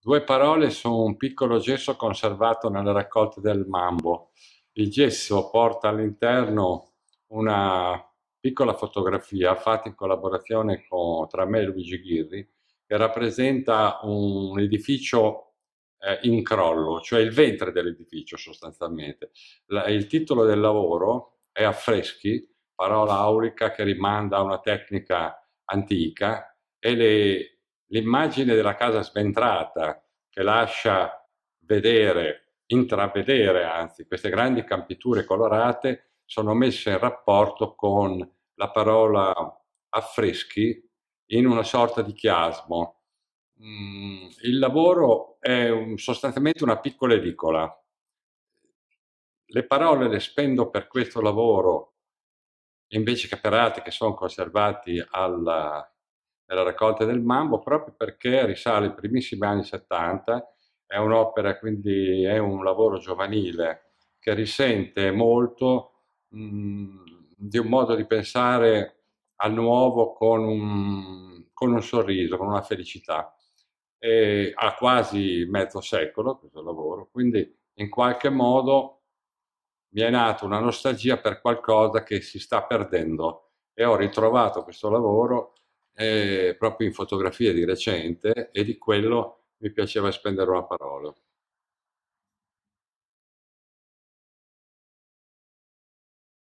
Due parole su un piccolo gesso conservato nella raccolta del Mambo. Il gesso porta all'interno una piccola fotografia fatta in collaborazione con, tra me e Luigi Ghirri che rappresenta un edificio eh, in crollo, cioè il ventre dell'edificio sostanzialmente. La, il titolo del lavoro è affreschi, parola aulica che rimanda a una tecnica antica e le l'immagine della casa sventrata che lascia vedere, intravedere anzi, queste grandi campiture colorate sono messe in rapporto con la parola affreschi in una sorta di chiasmo. Mm, il lavoro è sostanzialmente una piccola edicola. Le parole le spendo per questo lavoro invece che per altri che sono conservati alla nella raccolta del Mambo proprio perché risale ai primissimi anni 70, è un'opera, quindi è un lavoro giovanile che risente molto mh, mm, di un modo di pensare al nuovo con un, con un sorriso, con una felicità. E ha quasi mezzo secolo questo lavoro, quindi in qualche modo mi è nata una nostalgia per qualcosa che si sta perdendo e ho ritrovato questo lavoro eh, proprio in fotografia di recente e di quello mi piaceva spendere una parola.